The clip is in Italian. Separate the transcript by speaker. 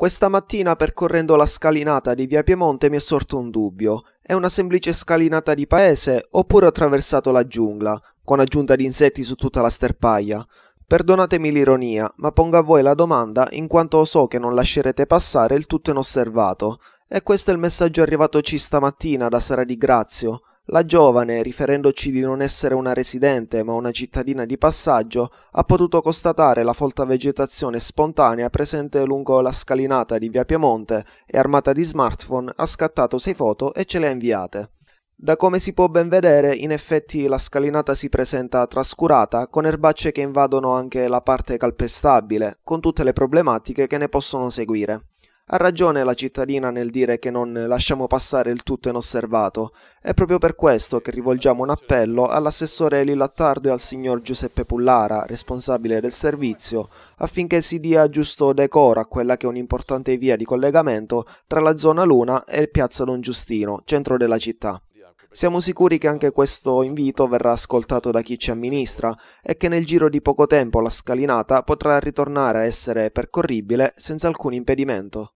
Speaker 1: Questa mattina percorrendo la scalinata di Via Piemonte mi è sorto un dubbio. È una semplice scalinata di paese oppure ho attraversato la giungla, con aggiunta di insetti su tutta la sterpaia? Perdonatemi l'ironia, ma pongo a voi la domanda in quanto so che non lascerete passare il tutto inosservato. E questo è il messaggio arrivatoci stamattina da Sara di Grazio. La giovane, riferendoci di non essere una residente ma una cittadina di passaggio, ha potuto constatare la folta vegetazione spontanea presente lungo la scalinata di Via Piemonte e armata di smartphone ha scattato sei foto e ce le ha inviate. Da come si può ben vedere, in effetti la scalinata si presenta trascurata, con erbacce che invadono anche la parte calpestabile, con tutte le problematiche che ne possono seguire. Ha ragione la cittadina nel dire che non lasciamo passare il tutto inosservato. È proprio per questo che rivolgiamo un appello all'assessore Eli Lattardo e al signor Giuseppe Pullara, responsabile del servizio, affinché si dia giusto decoro a quella che è un'importante via di collegamento tra la zona Luna e piazza Don Giustino, centro della città. Siamo sicuri che anche questo invito verrà ascoltato da chi ci amministra e che nel giro di poco tempo la scalinata potrà ritornare a essere percorribile senza alcun impedimento.